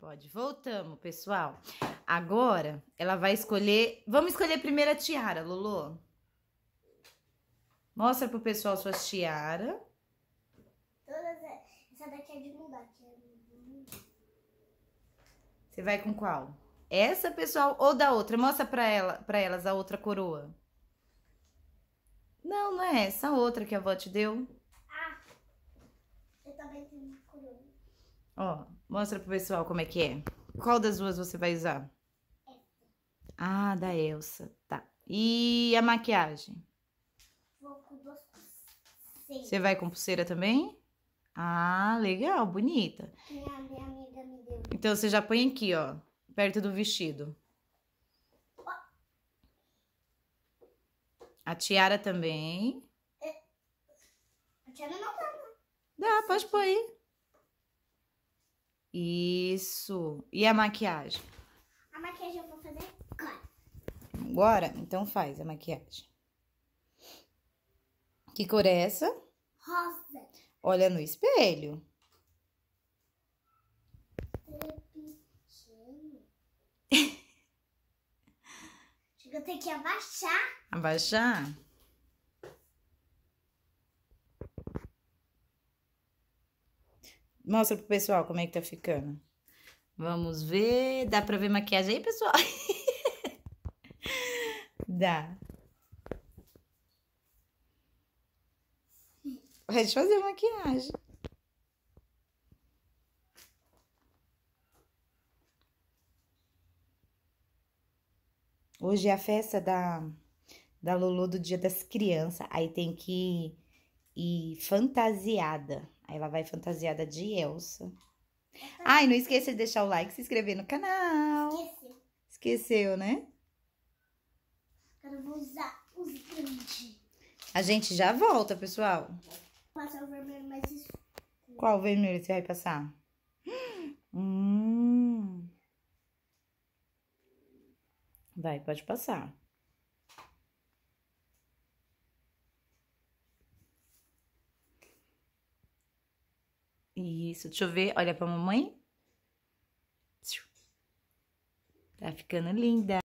Pode. Voltamos, pessoal. Agora ela vai escolher. Vamos escolher a primeira tiara, Lulu. Mostra pro pessoal sua tiara. Todas é. essa daqui é de mudar. É Você vai com qual? Essa, pessoal, ou da outra? Mostra pra, ela, para elas a outra coroa. Não, não é essa outra que a avó te deu. Ah, eu também tenho coroa. Ó, Mostra pro pessoal como é que é. Qual das duas você vai usar? Ah, da Elsa. Tá. E a maquiagem? Vou com duas pulseiras. Você vai com pulseira também? Ah, legal, bonita. Minha, minha amiga me deu. Então você já põe aqui, ó, perto do vestido. A tiara também. É. A tiara não dá, não. Né? Dá, pode pôr aí. Isso. E a maquiagem? A maquiagem eu vou fazer agora. Agora? Então faz a maquiagem. Que cor é essa? Rosa. Olha no espelho. eu tenho que abaixar. Abaixar? Mostra pro pessoal como é que tá ficando. Vamos ver. Dá pra ver maquiagem aí, pessoal? Dá. Vai te fazer maquiagem. Hoje é a festa da, da Lulu do Dia das Crianças. Aí tem que ir fantasiada. Aí ela vai fantasiada de Elsa. Ai, ah, não esqueça de deixar o like, se inscrever no canal. Esqueceu. Esqueceu, né? Agora eu vou usar os grandes. A gente já volta, pessoal. Vou passar o vermelho mais escuro. Qual vermelho você vai passar? Hum. Vai, pode passar. Isso, deixa eu ver. Olha pra mamãe. Tá ficando linda.